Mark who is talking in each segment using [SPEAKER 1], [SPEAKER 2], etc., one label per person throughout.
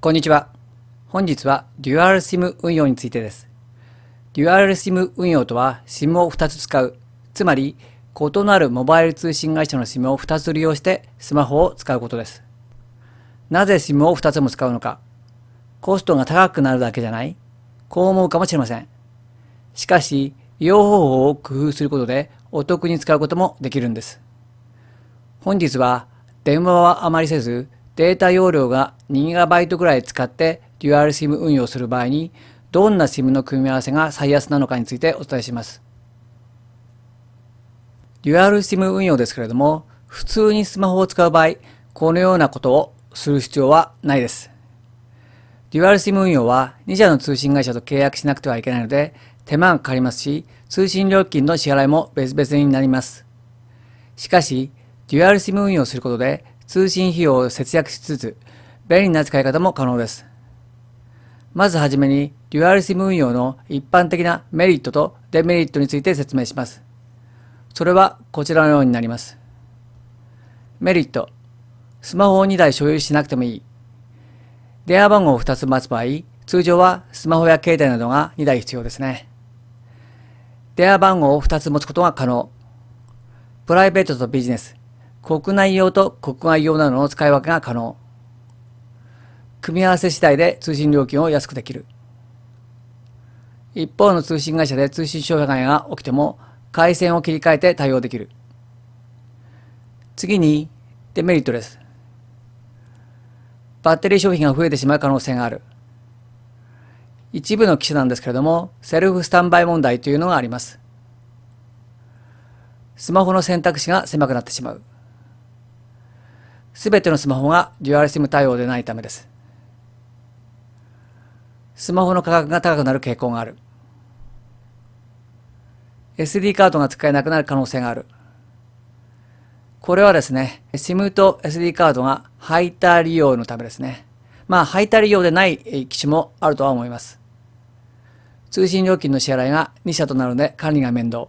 [SPEAKER 1] こんにちは。本日はデュアル SIM 運用についてです。デュアル SIM 運用とは SIM を2つ使う、つまり異なるモバイル通信会社の SIM を2つ利用してスマホを使うことです。なぜ SIM を2つも使うのか。コストが高くなるだけじゃないこう思うかもしれません。しかし、利用方法を工夫することでお得に使うこともできるんです。本日は電話はあまりせず、データ容量が 2GB ぐらい使ってデュアル SIM 運用する場合にどんな SIM の組み合わせが最安なのかについてお伝えします。デュアル SIM 運用ですけれども普通にスマホを使う場合このようなことをする必要はないです。デュアル SIM 運用は2社の通信会社と契約しなくてはいけないので手間がかかりますし通信料金の支払いも別々になります。しかし、デュアル SIM 運用することで通信費用を節約しつつ、便利な使い方も可能です。まずはじめに、デュアル SIM 運用の一般的なメリットとデメリットについて説明します。それはこちらのようになります。メリット。スマホを2台所有しなくてもいい。電話番号を2つ待つ場合、通常はスマホや携帯などが2台必要ですね。電話番号を2つ持つことが可能。プライベートとビジネス、国内用と国外用などの使い分けが可能。組み合わせ次第で通信料金を安くできる。一方の通信会社で通信障害が起きても回線を切り替えて対応できる。次にデメリットです。バッテリー消費が増えてしまう可能性がある。一部の機種なんですけれども、セルフスタンバイ問題というのがあります。スマホの選択肢が狭くなってしまう。すべてのスマホがデュアル SIM 対応でないためです。スマホの価格が高くなる傾向がある。SD カードが使えなくなる可能性がある。これはですね、SIM と SD カードがハイター利用のためですね。まあ、ハイター利用でない機種もあるとは思います。通信料金の支払いが2社となるので管理が面倒。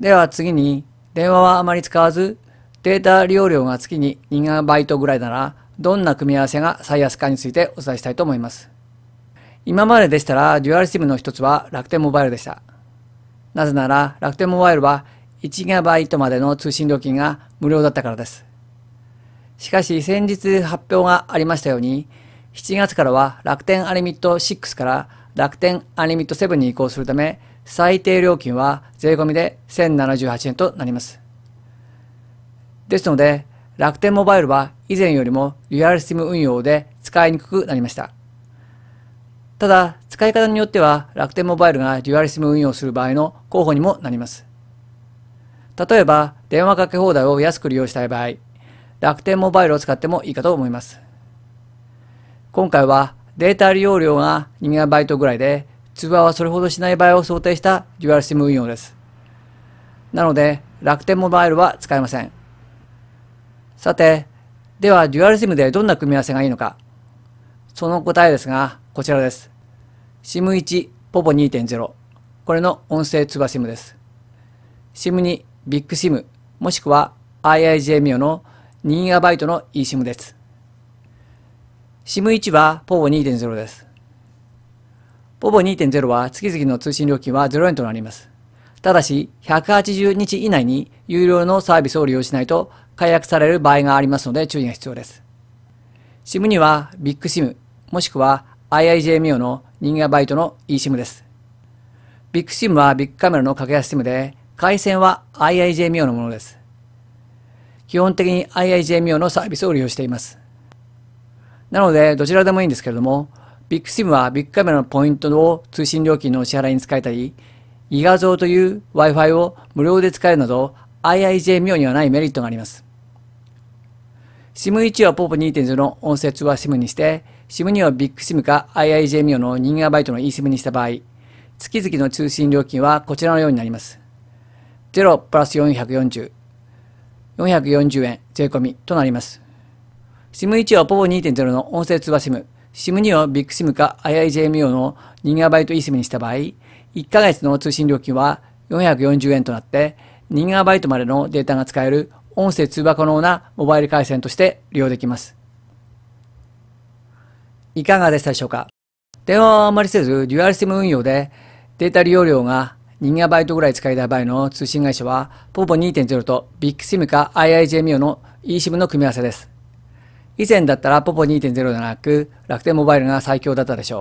[SPEAKER 1] では次に、電話はあまり使わず、データ利用料が月に 2GB ぐらいなら、どんな組み合わせが最安かについてお伝えしたいと思います。今まででしたら、デュアルシムの一つは楽天モバイルでした。なぜなら、楽天モバイルは 1GB までの通信料金が無料だったからです。しかし、先日発表がありましたように、7月からは楽天アリミット6から楽天アリミット7に移行するため、最低料金は税込みで1078円となります。ですので、楽天モバイルは以前よりもリアルシム運用で使いにくくなりました。ただ、使い方によっては楽天モバイルがデュアルシム運用する場合の候補にもなります。例えば、電話かけ放題を安く利用したい場合、楽天モバイルを使ってもいいかと思います。今回はデータ利用量が 2GB ぐらいで、通話はそれほどしない場合を想定したデュアルシム運用です。なので、楽天モバイルは使えません。さて、ではデュアル SIM でどんな組み合わせがいいのか。その答えですが、こちらです。SIM1 POVO 2.0。これの音声通話 SIM です。SIM2 ビッグ SIM もしくは IIJ m i o の 2GB の eSIM です。SIM1 はポ o v o 2.0です。ポ o v o 2 0は月々の通信料金は0円となります。ただし、180日以内に有料のサービスを利用しないと解約される場合がありますので注意が必要です。SIM にはビッグ s i m もしくは IIJMIO の 2GB の eSIM です。ビッグ s i m はビッグカメラの格安 SIM で、回線は IIJMIO のものです。基本的に IIJMIO のサービスを利用しています。なので、どちらでもいいんですけれども、ビッグ s i m はビッグカメラのポイントを通信料金の支払いに使えたり、ギガ像という Wi-Fi を無料で使えるなど IIJ o にはないメリットがあります。SIM1 は POP2.0 の音声通話 SIM にして、SIM2 は BigSIM か IIJ o の 2GB の eSIM にした場合、月々の通信料金はこちらのようになります。0プラス440、440円税込みとなります。SIM1 は POP2.0 の音声通話 SIM、SIM2 を BigSIM か IIJMO の 2GB eSIM にした場合、1ヶ月の通信料金は440円となって、2GB までのデータが使える音声通話可能なモバイル回線として利用できます。いかがでしたでしょうか電話はあまりせず、デュアル SIM 運用でデータ利用量が 2GB ぐらい使いたい場合の通信会社は、ポポ2.0と BigSIM か IIJMO の eSIM の組み合わせです。以前だったらポポ2.0ではなく楽天モバイルが最強だったでしょ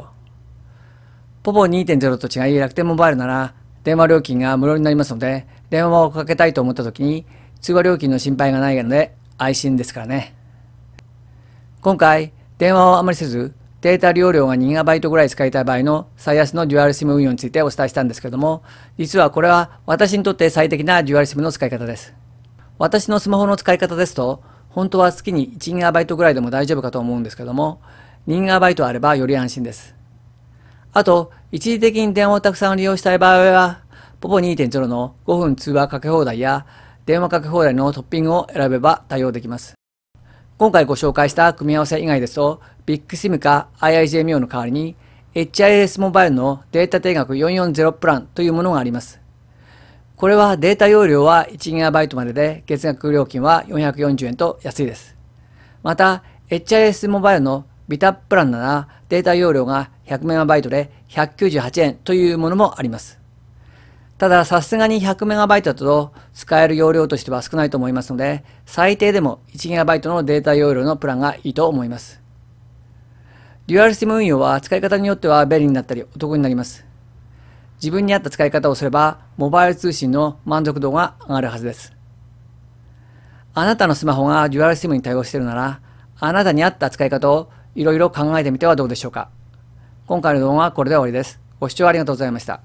[SPEAKER 1] う。ポポ2.0と違い楽天モバイルなら電話料金が無料になりますので電話をかけたいと思った時に通話料金の心配がないので安心ですからね。今回電話をあまりせずデータ容量が 2GB ぐらい使いたい場合の最安のデュアル SIM 運用についてお伝えしたんですけども実はこれは私にとって最適なデュアル SIM の使い方です。私のスマホの使い方ですと本当は月に 1GB ぐらいでも大丈夫かと思うんですけども、2GB あればより安心です。あと、一時的に電話をたくさん利用したい場合は、ポポ2.0の5分通話かけ放題や、電話かけ放題のトッピングを選べば対応できます。今回ご紹介した組み合わせ以外ですと、ビッグシムか IIJMO の代わりに、HIS モバイルのデータ定額440プランというものがあります。これはデータ容量は 1GB までで月額料金は440円と安いです。また HIS モバイルのビタプランならデータ容量が 100MB で198円というものもあります。たださすがに 100MB だと使える容量としては少ないと思いますので最低でも 1GB のデータ容量のプランがいいと思います。デュアル SIM 運用は使い方によっては便利になったりお得になります。自分に合った使い方をすれば、モバイル通信の満足度が上がるはずです。あなたのスマホがデュアルシムに対応しているなら、あなたに合った使い方をいろいろ考えてみてはどうでしょうか。今回の動画はこれで終わりです。ご視聴ありがとうございました。